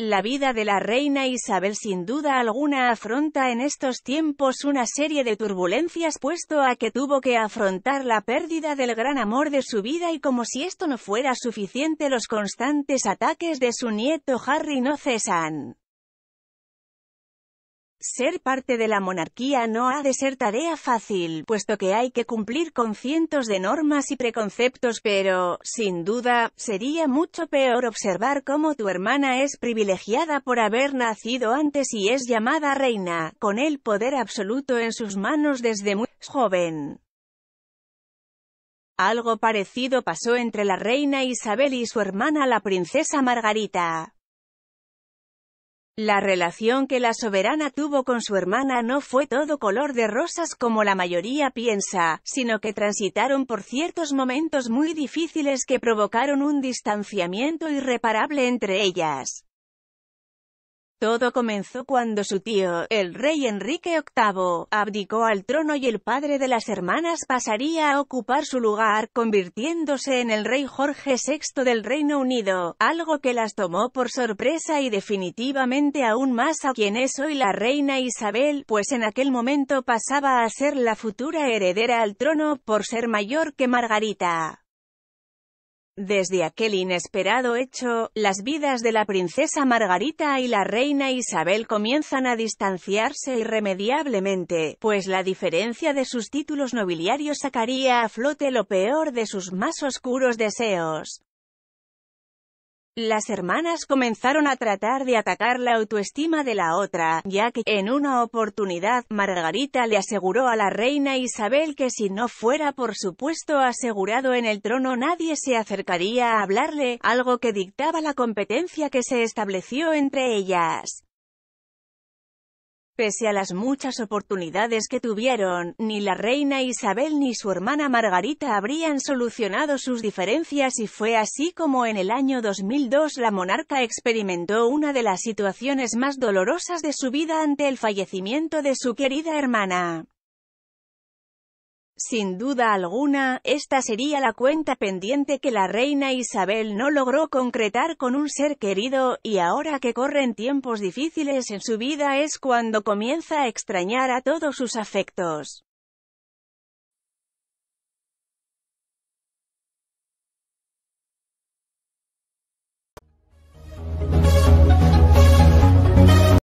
La vida de la reina Isabel sin duda alguna afronta en estos tiempos una serie de turbulencias puesto a que tuvo que afrontar la pérdida del gran amor de su vida y como si esto no fuera suficiente los constantes ataques de su nieto Harry no cesan. Ser parte de la monarquía no ha de ser tarea fácil, puesto que hay que cumplir con cientos de normas y preconceptos pero, sin duda, sería mucho peor observar cómo tu hermana es privilegiada por haber nacido antes y es llamada reina, con el poder absoluto en sus manos desde muy joven. Algo parecido pasó entre la reina Isabel y su hermana la princesa Margarita. La relación que la soberana tuvo con su hermana no fue todo color de rosas como la mayoría piensa, sino que transitaron por ciertos momentos muy difíciles que provocaron un distanciamiento irreparable entre ellas. Todo comenzó cuando su tío, el rey Enrique VIII, abdicó al trono y el padre de las hermanas pasaría a ocupar su lugar, convirtiéndose en el rey Jorge VI del Reino Unido, algo que las tomó por sorpresa y definitivamente aún más a quien es hoy la reina Isabel, pues en aquel momento pasaba a ser la futura heredera al trono por ser mayor que Margarita. Desde aquel inesperado hecho, las vidas de la princesa Margarita y la reina Isabel comienzan a distanciarse irremediablemente, pues la diferencia de sus títulos nobiliarios sacaría a flote lo peor de sus más oscuros deseos. Las hermanas comenzaron a tratar de atacar la autoestima de la otra, ya que, en una oportunidad, Margarita le aseguró a la reina Isabel que si no fuera por supuesto asegurado en el trono nadie se acercaría a hablarle, algo que dictaba la competencia que se estableció entre ellas. Pese a las muchas oportunidades que tuvieron, ni la reina Isabel ni su hermana Margarita habrían solucionado sus diferencias y fue así como en el año 2002 la monarca experimentó una de las situaciones más dolorosas de su vida ante el fallecimiento de su querida hermana. Sin duda alguna, esta sería la cuenta pendiente que la reina Isabel no logró concretar con un ser querido, y ahora que corren tiempos difíciles en su vida es cuando comienza a extrañar a todos sus afectos.